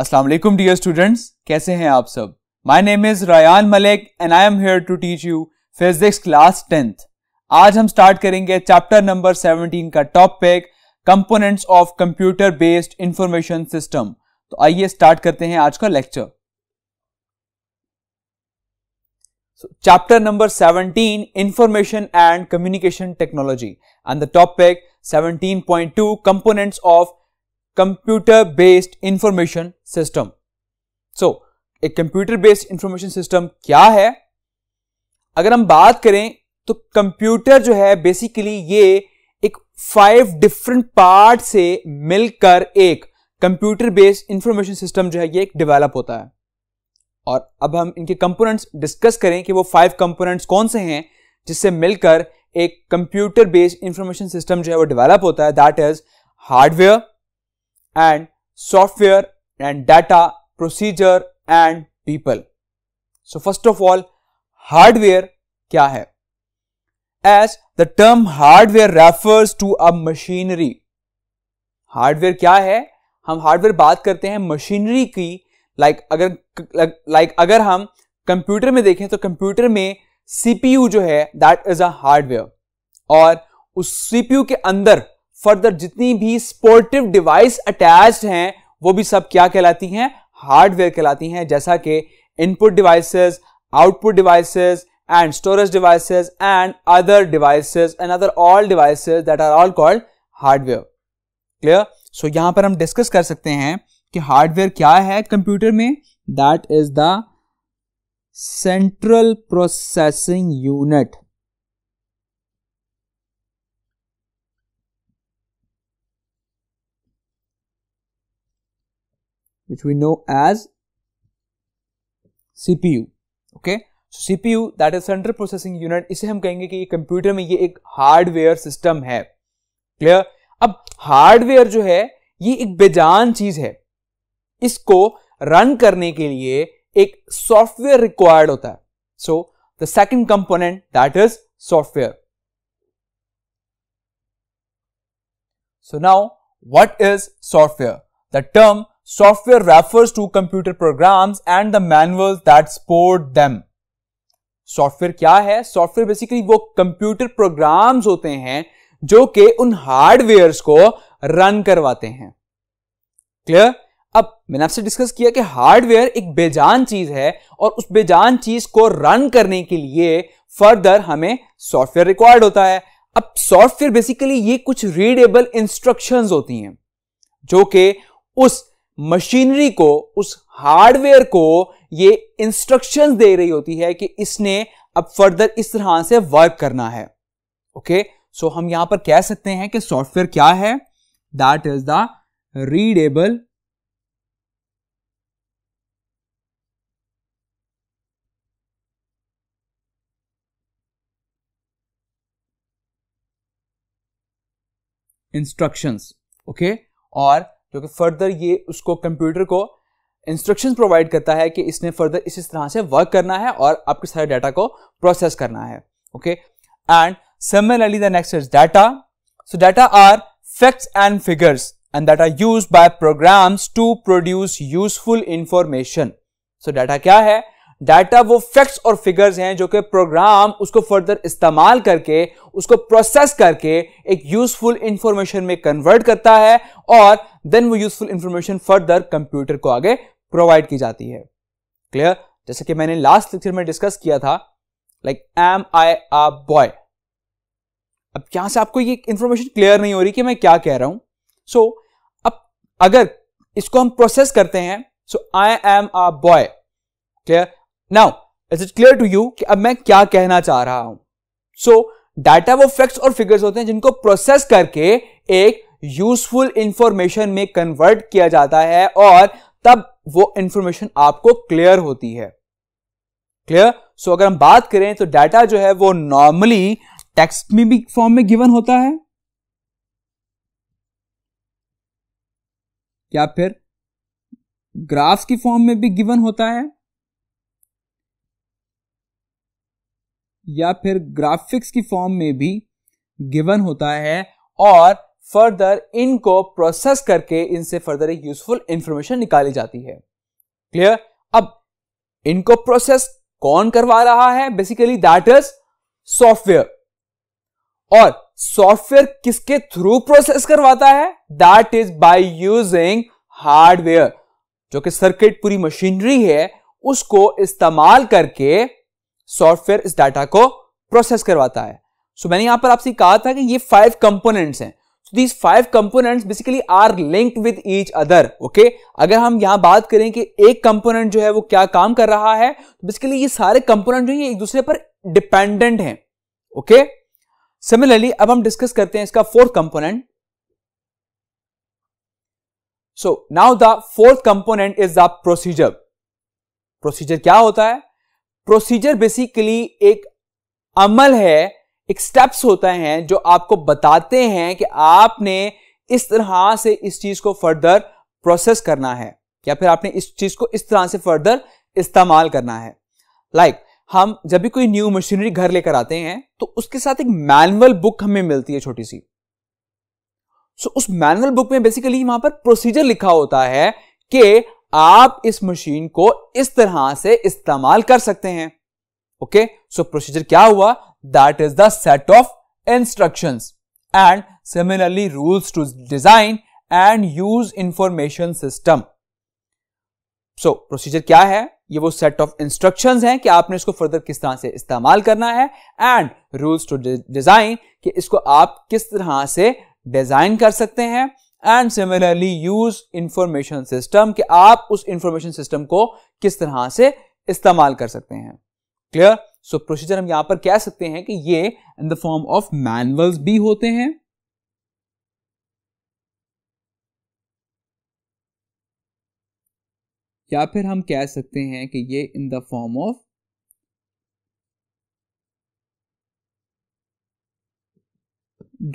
Aslam dear students कैसे हैं आप सब my name is Ryan Malik and I am here to teach you physics class tenth आज हम स्टार्ट करेंगे चैप्टर नंबर 17 का topic components of computer based information system तो आइए स्टार्ट करते हैं आज का lecture chapter number 17 information and communication technology and the topic 17.2 components of computer based information system so एक कंप्यूटर बेस्ड इंफॉर्मेशन सिस्टम क्या है अगर हम बात करें तो कंप्यूटर जो है बेसिकली ये एक फाइव डिफरेंट पार्ट से मिलकर एक कंप्यूटर बेस्ड इंफॉर्मेशन सिस्टम जो है ये एक डेवलप होता है और अब हम इनके कंपोनेंट्स डिस्कस करें कि वो फाइव कंपोनेंट्स कौन से हैं जिससे मिलकर एक कंप्यूटर बेस्ड इंफॉर्मेशन सिस्टम जो है वो डेवलप होता है that is hardware and software and data, procedure and people. So first of all, hardware kya hai As the term hardware refers to a machinery. hardware kya hai hum hardware baat karte hain machinery ki like agar like like agar hum computer mein dekhe to computer mein cpu jo hai that is a hardware aur us cpu ke andar further जितनी भी sportive device attached हैं वो भी सब क्या कहलाती हैं hardware कहलाती हैं जैसा कि input devices output devices and storage devices and other devices and other all devices that are all called hardware clear so यहां पर हम डिस्कस कर सकते हैं कि हार्डवेयर क्या है कंप्यूटर में that is the central processing unit which we know as CPU. Okay? So, CPU that is central processing unit इसे हम कहेंगे कि ये कंप्यूटर में ये एक हार्डवेयर सिस्टम है क्लियर अब हार्डवेयर जो है ये एक बेजान चीज है इसको रन करने के लिए एक सॉफ्टवेयर रिक्वायर्ड होता है so the second component that is software so now what is software the term Software refers to computer programs and the manuals that support them. Software क्या है सॉफ्टवेयर बेसिकली वो computer programs होते हैं जो कि उन हार्डवेयर्स को run करवाते हैं क्लियर अब मैंने आपसे डिस्कस किया कि हार्डवेयर एक बेजान चीज है और उस बेजान चीज को रन करने के लिए फर्दर हमें सॉफ्टवेयर रिक्वायर्ड होता है अब सॉफ्टवेयर बेसिकली ये कुछ रीडेबल इंस्ट्रक्शंस होती हैं जो कि उस मशीनरी को उस हार्डवेयर को ये इंस्ट्रक्शंस दे रही होती है कि इसने अब फर्दर इस तरह से वर्क करना है ओके okay? सो so, हम यहां पर कह सकते हैं कि सॉफ्टवेयर क्या है that is the readable instructions okay और क्योंकि फर्दर ये उसको कंप्यूटर को इंस्ट्रक्शन प्रोवाइड करता है कि इसने फर्दर इस तरह से वर्क करना है और आपके सारे डाटा को प्रोसेस करना है okay and similarly the next is data so data are facts and figures and that are use by programs to produce useful information so data क्या है डाटा वो फैक्ट्स और फिगर्स हैं जो कि प्रोग्राम उसको फर्दर इस्तेमाल करके उसको प्रोसेस करके एक यूजफुल इंफॉर्मेशन में कन्वर्ट करता है और देन वो यूजफुल इंफॉर्मेशन फर्दर कंप्यूटर को आगे प्रोवाइड की जाती है क्लियर जैसे कि मैंने लास्ट लेक्चर में डिस्कस किया था like am I a boy अब यहां से आपको ये इंफॉर्मेशन क्लियर नहीं हो रही कि मैं क्या कह रहा हूं सो so, अब अगर इसको हम प्रोसेस करते हैं so I am a boy clear now is it clear to you कि अब मैं क्या कहना चाह रहा हूं सो so, डाटा वो फैक्ट्स और फिगर्स होते हैं जिनको प्रोसेस करके एक यूजफुल इंफॉर्मेशन में कन्वर्ट किया जाता है और तब वो इंफॉर्मेशन आपको क्लियर होती है क्लियर सो so, अगर हम बात करें तो डाटा जो है वो नॉर्मली टेक्स्ट में भी फॉर्म में गिवन होता है या फिर ग्राफ्स की फॉर्म में भी गिवन होता है या फिर ग्राफिक्स की फॉर्म में भी गिवन होता है और फर्दर इनको प्रोसेस करके इनसे फर्दर एक यूजफुल इंफॉर्मेशन निकाली जाती है क्लियर अब इनको प्रोसेस कौन करवा रहा है बेसिकली दैट इज सॉफ्टवेयर और सॉफ्टवेयर किसके थ्रू प्रोसेस करवाता है that is by using hardware जो कि सर्किट पूरी मशीनरी है उसको इस्तेमाल करके सॉफ्टवेयर इस डाटा को प्रोसेस करवाता है सो so, मैंने यहां पर आपसे कहा था कि ये फाइव कंपोनेंट्स हैं so these five components basically are linked with each other okay अगर हम यहां बात करें कि एक कंपोनेंट जो है वो क्या काम कर रहा है तो बेसिकली ये सारे कंपोनेंट जो है एक दूसरे पर डिपेंडेंट हैं ओके सिमिलरली अब हम डिस्कस करते हैं इसका fourth component so now the fourth component is the procedure procedure क्या होता है प्रोसीजर बेसिकली एक अमल है एक स्टेप्स होते हैं जो आपको बताते हैं कि आपने इस तरह से इस चीज को फर्दर प्रोसेस करना है या फिर आपने इस चीज को इस तरह से फर्दर इस्तेमाल करना है लाइक like, हम जब भी कोई न्यू मशीनरी घर लेकर आते हैं तो उसके साथ एक मैनुअल बुक हमें मिलती है छोटी सी सो so, उस मैनुअल बुक में बेसिकली वहां पर प्रोसीजर लिखा होता है कि आप इस मशीन को इस तरह से इस्तेमाल कर सकते हैं ओके सो प्रोसीजर क्या हुआ that is the set of instruction and similarly rules to design and use information system so procedure क्या है ये वो सेट ऑफ इंस्ट्रक्शंस हैं कि आपने इसको फर्दर किस तरह से इस्तेमाल करना है एंड रूल्स टू डिजाइन कि इसको आप किस तरह से डिजाइन कर सकते हैं and similarly use information system कि आप उस इंफॉर्मेशन सिस्टम को किस तरह से इस्तेमाल कर सकते हैं क्लियर सो प्रोसीजर हम यहां पर कह सकते हैं कि ये in the form of manuals भी होते हैं या फिर हम कह सकते हैं कि ये in the form of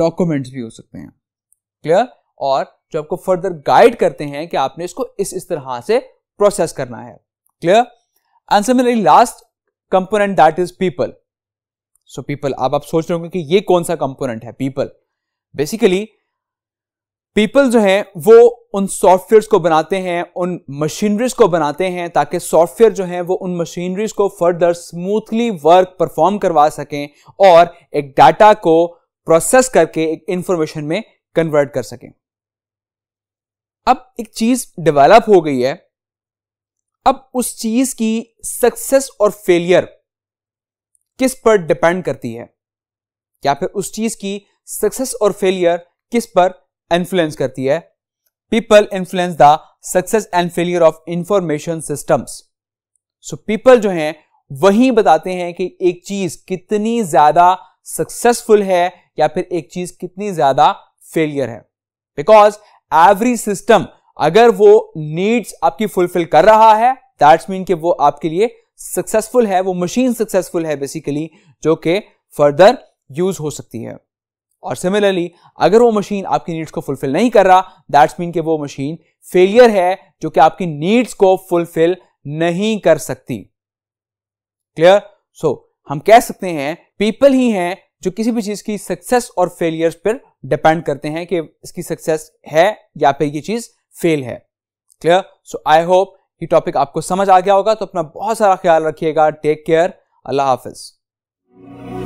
documents भी हो सकते हैं क्लियर और जो आपको फर्दर गाइड करते हैं कि आपने इसको इस इस तरह से प्रोसेस करना है clear answer similarly last component that is people so people आप आप सोच रहे होंगे कि ये कौन सा कंपोनेंट है पीपल बेसिकली पीपल जो है वो उन सॉफ्टवेयर को बनाते हैं उन मशीनरीज को बनाते हैं ताकि सॉफ्टवेयर जो है वो उन मशीनरीज को फर्दर स्मूथली वर्क परफॉर्म करवा सकें और एक डाटा को प्रोसेस करके एक इंफॉर्मेशन में कन्वर्ट कर सकें अब एक चीज डेवलप हो गई है अब उस चीज की सक्सेस और फेलियर किस पर डिपेंड करती है या फिर उस चीज की सक्सेस और फेलियर किस पर इन्फ्लुएंस करती है people influence the success and failure of information systems so people जो हैं वही बताते हैं कि एक चीज कितनी ज्यादा सक्सेसफुल है या फिर एक चीज कितनी ज्यादा फेलियर है बिकॉज एवरी सिस्टम अगर वो नीड्स आपकी फुलफिल कर रहा है दैट्स मीन कि वो आपके लिए सक्सेसफुल है वो मशीन सक्सेसफुल है बेसिकली जो कि फर्दर यूज हो सकती है और सिमिलरली अगर वो मशीन आपकी नीड्स को फुलफिल नहीं कर रहा दैट्स मीन कि वो मशीन फेलियर है जो कि आपकी नीड्स को फुलफिल नहीं कर सकती क्लियर सो so, हम कह सकते हैं पीपल ही हैं जो किसी भी चीज की सक्सेस और फेलियर्स पर डिपेंड करते हैं कि इसकी सक्सेस है या फिर ये चीज फेल है क्लियर सो आई होप ये टॉपिक आपको समझ आ गया होगा तो अपना बहुत सारा ख्याल रखिएगा टेक केयर अल्लाह हाफिज़